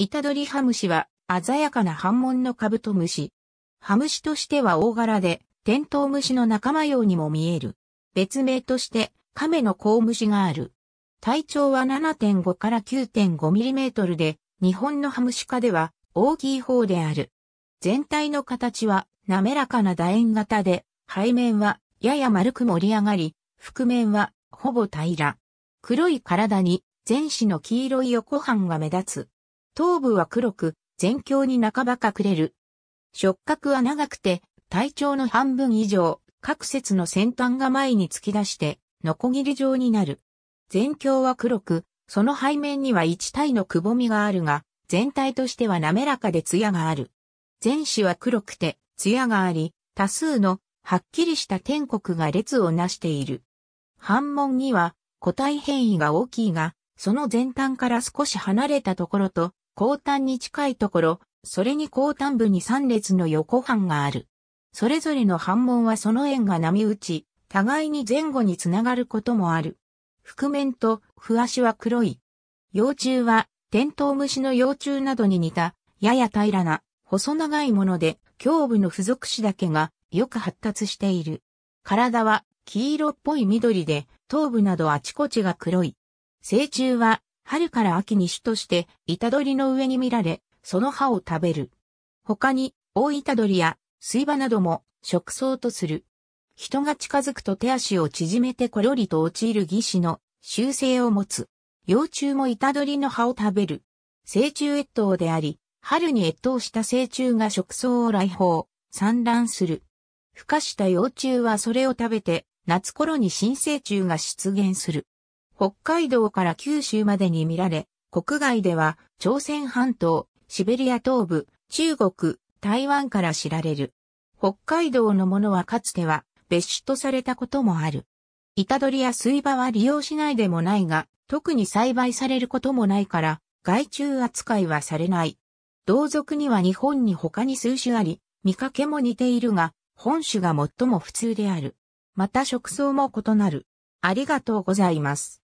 イタドリハムシは鮮やかな半紋のカブトムシ。ハムシとしては大柄で、テントウムシの仲間ようにも見える。別名としてカメのコウムシがある。体長は7.5から9.5ミリメートルで、日本のハムシ科では大きい方である。全体の形は滑らかな楕円型で、背面はやや丸く盛り上がり、覆面はほぼ平ら。黒い体に全身の黄色い横半が目立つ。頭部は黒く、全鏡に半ば隠れる。触覚は長くて、体長の半分以上、各節の先端が前に突き出して、ノコギリ状になる。全鏡は黒く、その背面には一体のくぼみがあるが、全体としては滑らかで艶がある。全紙は黒くて、艶があり、多数の、はっきりした天国が列をなしている。反問には、個体変異が大きいが、その前端から少し離れたところと、後端に近いところ、それに後端部に3列の横半がある。それぞれの半門はその円が波打ち、互いに前後につながることもある。覆面と不足は黒い。幼虫は、テントウムシの幼虫などに似た、やや平らな、細長いもので、胸部の付属詞だけがよく発達している。体は黄色っぽい緑で、頭部などあちこちが黒い。成虫は春から秋に主として、板取りの上に見られ、その葉を食べる。他に、大板取や水場なども食草とする。人が近づくと手足を縮めてころりと陥る義士の習性を持つ。幼虫も板取りの葉を食べる。成虫越冬であり、春に越冬した成虫が食草を来訪、産卵する。孵化した幼虫はそれを食べて、夏頃に新成虫が出現する。北海道から九州までに見られ、国外では朝鮮半島、シベリア東部、中国、台湾から知られる。北海道のものはかつては別種とされたこともある。イタドリや水場は利用しないでもないが、特に栽培されることもないから、害虫扱いはされない。同族には日本に他に数種あり、見かけも似ているが、本種が最も普通である。また食草も異なる。ありがとうございます。